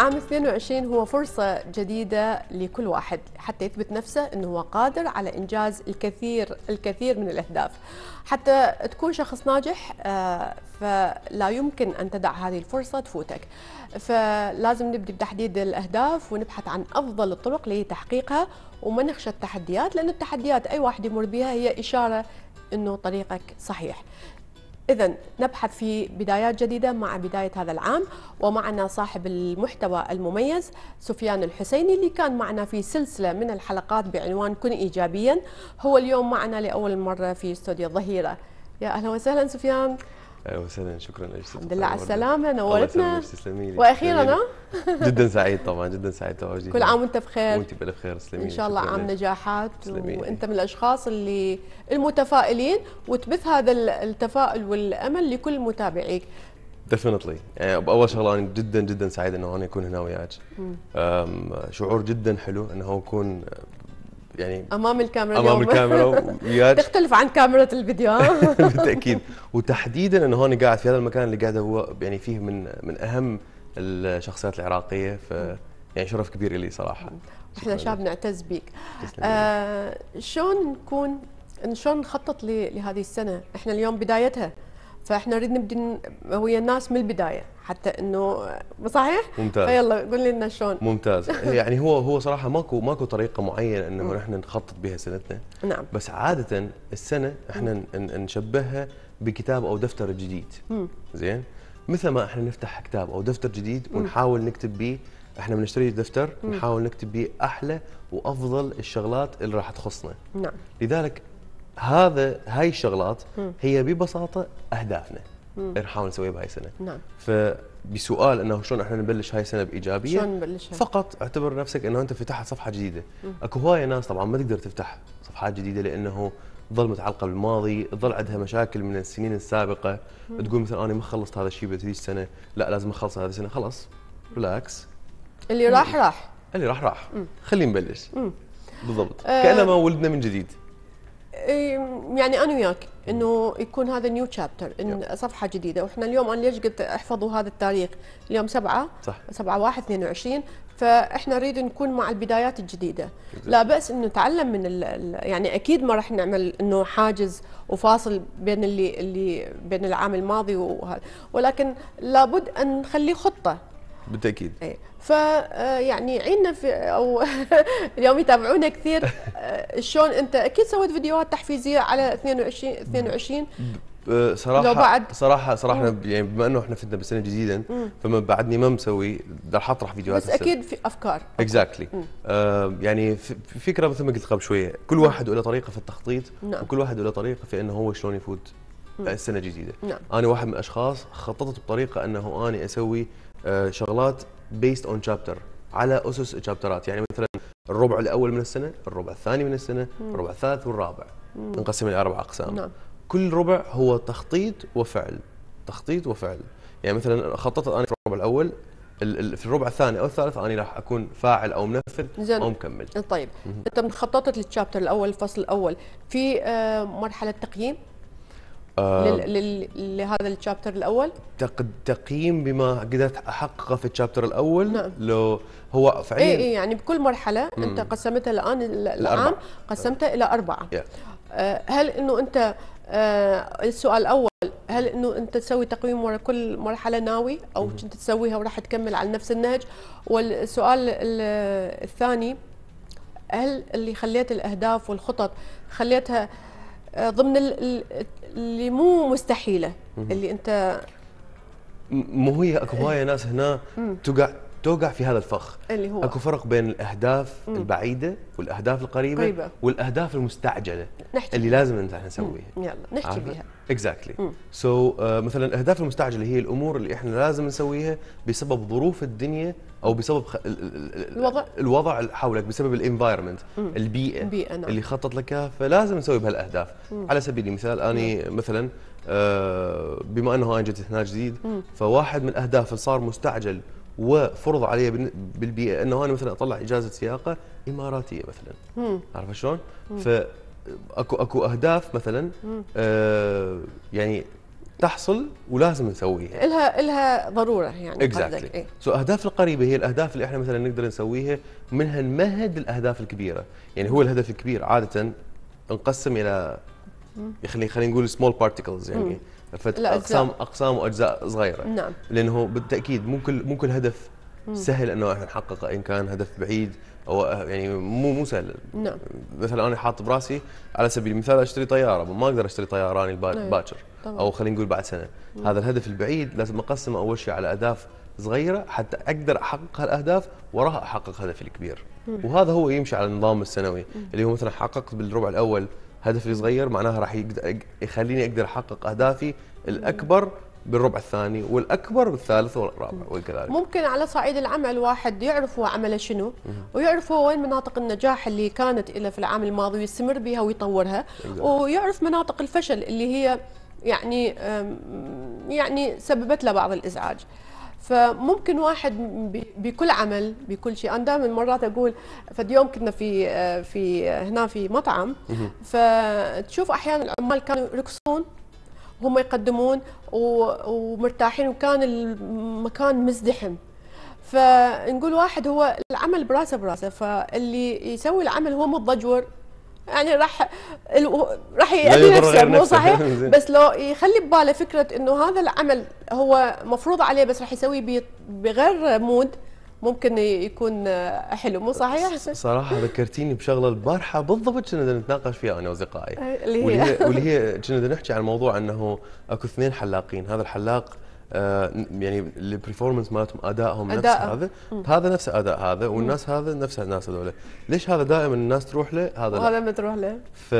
عام 22 هو فرصة جديدة لكل واحد حتى يثبت نفسه أنه هو قادر على إنجاز الكثير الكثير من الأهداف حتى تكون شخص ناجح آه، فلا يمكن أن تدع هذه الفرصة تفوتك فلازم نبدأ بتحديد الأهداف ونبحث عن أفضل الطرق لتحقيقها وما نخشى التحديات لأن التحديات أي واحد يمر بها هي إشارة أنه طريقك صحيح إذا نبحث في بدايات جديدة مع بداية هذا العام ومعنا صاحب المحتوى المميز سفيان الحسيني اللي كان معنا في سلسلة من الحلقات بعنوان كن إيجابيا هو اليوم معنا لأول مرة في استوديو الظهيرة يا أهلا وسهلا سفيان اهلا وسهلا شكرا لك الحمد لله على السلامه نورتنا واخيرا جدا سعيد طبعا جدا سعيد تواجدك كل عام وانت بخير وانت بالف خير سلمي ان شاء الله عام نجاحات وانت من الاشخاص اللي المتفائلين وتبث هذا التفاؤل والامل لكل متابعيك ديفنتلي باول آه، شغله انا جدا جدا سعيد انه انا اكون هنا وياك شعور جدا حلو انه اكون يعني امام الكاميرا امام اليوم. الكاميرا وياك تختلف عن كاميرا الفيديو بالتاكيد وتحديدا انه هون قاعد في هذا المكان اللي قاعده هو يعني فيه من من اهم الشخصيات العراقيه ف يعني شرف كبير لي صراحه احنا شاب نعتز بيك آه شلون نكون إن شلون نخطط لهذه السنه احنا اليوم بدايتها فاحنا نريد نبدي ويا الناس من البدايه حتى انه صحيح ممتاز فيلا قول لنا شلون ممتاز يعني هو هو صراحه ماكو ماكو طريقه معينه انه نحن نخطط بها سنتنا نعم بس عاده السنه احنا نشبهها بكتاب او دفتر جديد زين مثل ما احنا نفتح كتاب او دفتر جديد ونحاول نكتب به احنا بنشتري دفتر نحاول نكتب به احلى وافضل الشغلات اللي راح تخصنا نعم لذلك هذا هاي الشغلات هي ببساطه اهدافنا نحاول نسويه بهاي السنه نعم فبسؤال انه شلون احنا نبلش هاي السنه بايجابيه شلون نبلشها فقط اعتبر نفسك انه انت فتحت صفحه جديده مم. اكو هواي ناس طبعا ما تقدر تفتح صفحات جديده لانه تظل متعلقه بالماضي، تظل عندها مشاكل من السنين السابقه، مم. تقول مثلا انا ما خلصت هذا الشيء بهذيك السنه، لا لازم اخلص هذه السنه، خلص ريلاكس اللي راح راح اللي راح راح خلينا نبلش بالضبط أه كانما ولدنا من جديد إيه، يعني انا وياك انه يكون هذا نيو تشابتر ان صفحه جديده واحنا اليوم انا ليش قلت احفظوا هذا التاريخ اليوم 7 صح 7 1 22 فاحنا نريد نكون مع البدايات الجديده لا باس انه نتعلم من يعني اكيد ما راح نعمل انه حاجز وفاصل بين اللي اللي بين العام الماضي وهذا ولكن لابد ان نخلي خطه بالتاكيد ايه آه، يعني عنا في او اليوم يتابعونا كثير آه، شلون انت اكيد سويت فيديوهات تحفيزيه على 22 22 آه، صراحه لو بعد صراحه صراحه يعني بما انه احنا فتنا بسنه الجديده فما بعدني ما مسوي راح اطرح فيديوهات بس اكيد في افكار اكزاكتلي exactly. آه يعني فكره مثل ما قلت قبل شويه كل نعم. واحد له طريقه في التخطيط نعم. وكل واحد له طريقه في انه هو شلون يفوت السنه الجديده نعم. انا واحد من الاشخاص خططت بطريقه انه اني اسوي آه، شغلات بيست اون تشابتر على اسس تشابترات يعني مثلا الربع الاول من السنه، الربع الثاني من السنه، مم. الربع الثالث والرابع مم. نقسم الى اربع اقسام نعم. كل ربع هو تخطيط وفعل تخطيط وفعل يعني مثلا خططت انا في الربع الاول في الربع الثاني او الثالث انا راح اكون فاعل او منفذ زين. او مكمل طيب انت خططت للشابتر الاول الفصل الاول في آه، مرحله تقييم آه، لهذا الشابتر الاول؟ تقييم بما قدرت احققه في الشابتر الاول نعم. لو هو فعليا اي إيه يعني بكل مرحله مم. انت قسمتها الان العام قسمتها الى اربعه yeah. آه، هل انه انت آه، السؤال الاول هل انه انت تسوي تقويم ورا كل مرحله ناوي او كنت تسويها وراح تكمل على نفس النهج والسؤال الثاني هل اللي خليت الاهداف والخطط خليتها آه، ضمن اللي مو مستحيله اللي انت مو هي اكو هوايه ناس هنا تقع توقع في هذا الفخ اللي هو اكو فرق بين الاهداف مم. البعيده والاهداف القريبه قريبة. والاهداف المستعجله نحكي اللي لازم احنا نسويها يلا نحكي بها اكزاكتلي exactly. سو so, uh, مثلا الاهداف المستعجله هي الامور اللي احنا لازم نسويها بسبب ظروف الدنيا او بسبب خ... الوضع الوضع حولك بسبب الانفايرمنت البيئه البيئة نعم. اللي خطط لك فلازم نسوي بهالاهداف على سبيل المثال اني مثلا آه بما انه انا جيت هنا جديد مم. فواحد من الاهداف اللي صار مستعجل وفرض علي بالبيئه انه انا مثلا اطلع اجازه سياقه اماراتيه مثلا عارفه شلون؟ فاكو اكو اهداف مثلا آه يعني تحصل ولازم نسويها الها الها ضروره يعني exactly. إيه؟ سو اهداف القريبه هي الاهداف اللي احنا مثلا نقدر نسويها منها نمهد الاهداف الكبيره يعني هو الهدف الكبير عاده نقسم الى خلينا خلينا نقول سمول بارتيكلز يعني رفت اقسام اقسام واجزاء صغيره نعم لانه بالتاكيد مو كل مو كل هدف سهل انه احنا نحققه ان كان هدف بعيد او يعني مو مو سهل نعم مثلا انا حاط براسي على سبيل المثال اشتري طياره ما اقدر اشتري طياره أيوة، باكر او خلينا نقول بعد سنه مم. هذا الهدف البعيد لازم اقسمه اول شيء على اهداف صغيره حتى اقدر احقق هالاهداف وراها احقق هدفي الكبير مم. وهذا هو يمشي على النظام السنوي مم. اللي هو مثلا حققت بالربع الاول هدفي صغير معناها راح يخليني اقدر احقق اهدافي الاكبر بالربع الثاني والاكبر بالثالث والرابع وكذلك ممكن على صعيد العمل واحد يعرف هو عمله شنو ويعرف هو وين مناطق النجاح اللي كانت له في العام الماضي ويستمر بها ويطورها ويعرف مناطق الفشل اللي هي يعني يعني سببت له بعض الازعاج فممكن واحد بكل عمل بكل شيء انا دائما مرات اقول فاليوم كنا في في هنا في مطعم فتشوف احيانا العمال كانوا يرقصون وهم يقدمون ومرتاحين وكان المكان مزدحم فنقول واحد هو العمل براسه براسه فاللي يسوي العمل هو الضجور يعني راح راح يأذي نفسه مو صحيح بس لو يخلي بباله فكره انه هذا العمل هو مفروض عليه بس راح يسويه بغير مود ممكن يكون حلو مو صحيح؟ صراحه ذكرتيني بشغله البارحه بالضبط كنا نتناقش فيها انا واصدقائي اللي هي واللي هي كنا نحكي عن موضوع انه اكو اثنين حلاقين هذا الحلاق آه، يعني البرفورمنس مالتهم ادائهم نفس هذا هذا نفس اداء هذا والناس هذا نفس الناس هذول ليش هذا دائما الناس تروح له هذا وهذا ما تروح له ف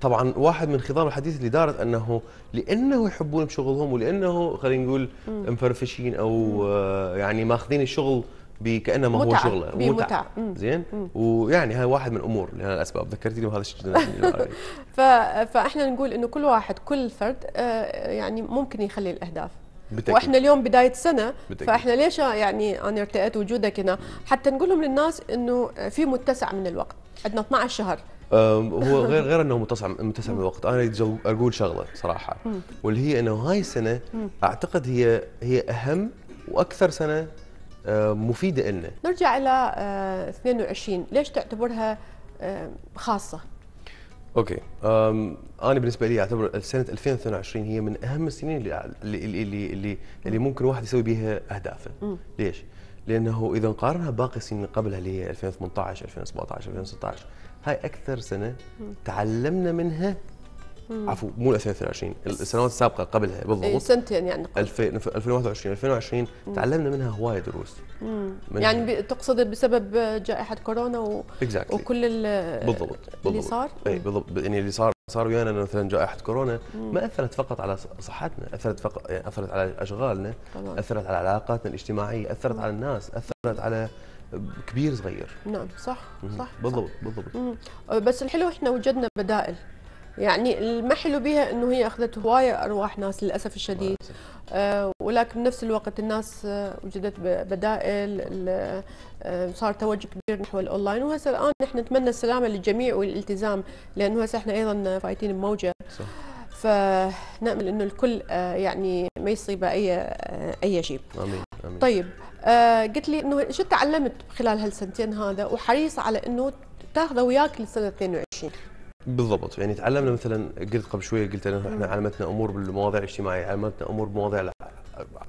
طبعا واحد من خضار الحديث اللي دارت انه لانه يحبون بشغلهم ولانه خلينا نقول مفرفشين او آه، يعني ماخذين الشغل كانه ما هو شغله متعة زين ويعني هاي واحد من الامور لها الاسباب ذكرتيني بهذا الشيء يعني. فاحنا نقول انه كل واحد كل فرد آه، يعني ممكن يخلي الاهداف بتأكيد. واحنا اليوم بدايه سنه بتأكيد. فاحنا ليش يعني انا ارتأيت وجودك هنا حتى نقول لهم للناس انه في متسع من الوقت عندنا 12 شهر هو غير غير انه متسع متسع من الوقت انا اقول شغله صراحه واللي هي انه هاي السنه اعتقد هي هي اهم واكثر سنه مفيده لنا نرجع الى 22 أه، ليش تعتبرها أه، خاصه اوكي انا بالنسبه لي اعتبر سنه 2022 هي من اهم السنين اللي اللي اللي اللي, اللي ممكن واحد يسوي بها اهدافه ليش؟ لانه اذا نقارنها باقي السنين اللي قبلها اللي هي 2018 2017 2016 هاي اكثر سنه تعلمنا منها عفوا مو 2023 السنوات السابقه قبلها بالضبط إيه، سنتين يعني 2021 2020 مم. تعلمنا منها هوايه دروس من يعني بي... تقصد بسبب جائحه كورونا و... exactly. وكل ال... بالضبط. بالضبط اللي صار اي بالضبط يعني اللي صار صار ويانا مثلا جائحه كورونا مم. ما اثرت فقط على صحتنا اثرت فقط يعني اثرت على اشغالنا طبعا. اثرت على علاقاتنا الاجتماعيه اثرت مم. على الناس اثرت على كبير صغير نعم صح صح بالضبط صح. بالضبط مم. بس الحلو احنا وجدنا بدائل يعني المحلو بها انه هي اخذت هوايه ارواح ناس للاسف الشديد آه، ولكن بنفس الوقت الناس آه، وجدت بدائل آه، صار توجه كبير نحو الاونلاين وهسه الان نحن نتمنى السلامه للجميع والالتزام لانه هسه احنا ايضا فايتين بموجه صح. فنامل انه الكل يعني ما يصيبه اي اي شيء امين امين طيب قلت لي انه شو تعلمت خلال هالسنتين هذا وحريص على انه تاخذه وياك للسنه 22 بالضبط يعني تعلمنا مثلا قلت قبل شويه قلت انه احنا علمتنا امور بالمواضيع الاجتماعيه علمتنا امور بمواضيع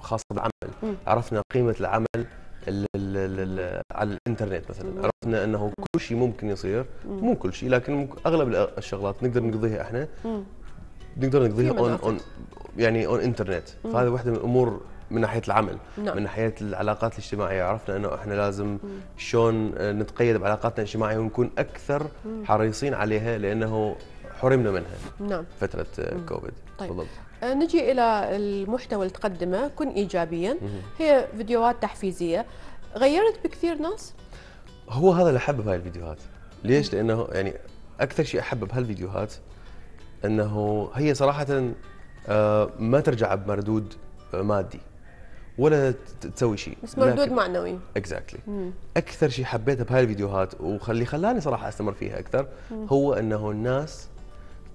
خاصه بالعمل عرفنا قيمه العمل الـ الـ الـ على الانترنت مثلا عرفنا انه كل شيء ممكن يصير مو كل شيء لكن اغلب الشغلات نقدر نقضيها احنا م. نقدر نقضيها اون اون يعني اون انترنت فهذه واحده من الامور من ناحيه العمل نعم. من ناحيه العلاقات الاجتماعيه عرفنا انه احنا لازم شلون نتقيد بعلاقاتنا الاجتماعيه ونكون اكثر حريصين عليها لانه حرمنا منها نعم فتره كوفيد طيب. بالضبط آه، نجي الى المحتوى اللي تقدمه كن ايجابيا هي فيديوهات تحفيزيه غيرت بكثير ناس هو هذا اللي احبه بهاي الفيديوهات ليش لانه يعني اكثر شيء احبه بهالفيديوهات انه هي صراحه آه، ما ترجع بمردود آه، مادي ولا تسوي شيء بس مردود معنوي اكزاكتلي exactly. اكثر شيء حبيته بهاي الفيديوهات واللي خلاني صراحه استمر فيها اكثر مم. هو انه الناس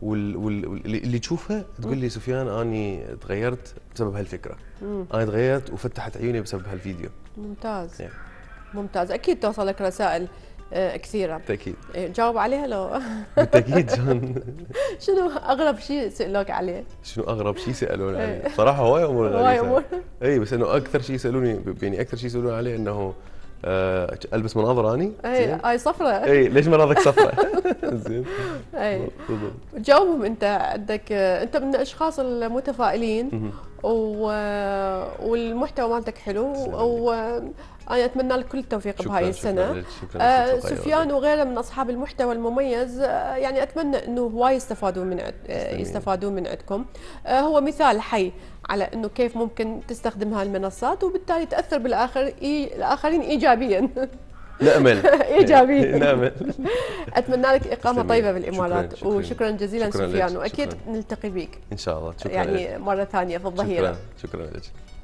وال... وال... اللي تشوفها تقول لي سفيان اني تغيرت بسبب هالفكره مم. انا تغيرت وفتحت عيوني بسبب هالفيديو ممتاز yeah. ممتاز اكيد توصلك رسائل آه، كثيره بالتاكيد إيه، جاوب عليها لو بالتاكيد جان شنو اغرب شيء سالوك عليه؟ شنو اغرب شيء سالوني عليه؟ إيه. صراحه هواي امور هواي امور اي بس انه اكثر شيء يسالوني يعني اكثر شيء يسالوني عليه انه آه، البس مناظر اني اي اي صفرة اي ليش مناظرك صفرة؟ زين اي جاوبهم انت عندك آه، انت من الاشخاص المتفائلين و... والمحتوى مالتك حلو وانا اتمنى لك كل التوفيق بهاي السنه شكرا شكرا آه سفيان وغيره من اصحاب المحتوى المميز آه يعني اتمنى انه هواي آه، يستفادوا من عد... يستفادوا من عندكم آه هو مثال حي على انه كيف ممكن تستخدم هاي المنصات وبالتالي تاثر بالاخر إي... الاخرين ايجابيا نامل ايجابي نامل اتمنى لك اقامه طيبه بالامارات شكراً وشكرا جزيلا سفيان واكيد نلتقي بك ان شاء الله شكرا يعني مره ثانيه في الظهيره شكرا شكرا لك